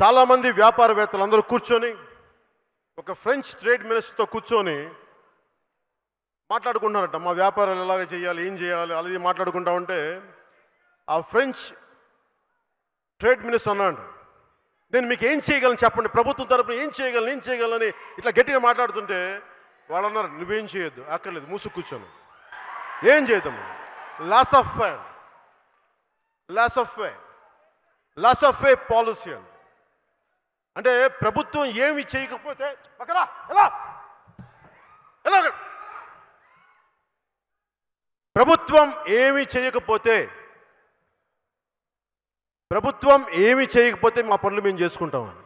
చాలామంది వ్యాపారవేత్తలు అందరూ కూర్చొని ఒక ఫ్రెంచ్ ట్రేడ్ మినిస్టర్తో కూర్చొని మాట్లాడుకుంటున్నారట మా వ్యాపారాలు ఎలాగ చేయాలి ఏం చేయాలి అలాగే మాట్లాడుకుంటా ఉంటే ఆ ఫ్రెంచ్ ట్రేడ్ మినిస్టర్ అన్నాడు నేను మీకు ఏం చేయగలను చెప్పండి ప్రభుత్వం తరపున ఏం చేయగలను ఏం చేయగలని ఇట్లా గట్టిగా మాట్లాడుతుంటే వాళ్ళు అన్నారు నువ్వేం చేయొద్దు అక్కర్లేదు ముసుగు కూర్చోను ఏం చేద్దాము loss of pay loss of pay loss of pay policy అండి అంటే ప్రభుత్వం ఏమి చేయకపోతే పక్కరా ఎలా ఎలా ప్రభుత్వం ఏమి చేయకపోతే ప్రభుత్వం ఏమి చేయకపోతే మా పనులు మేము చేసుకుంటామని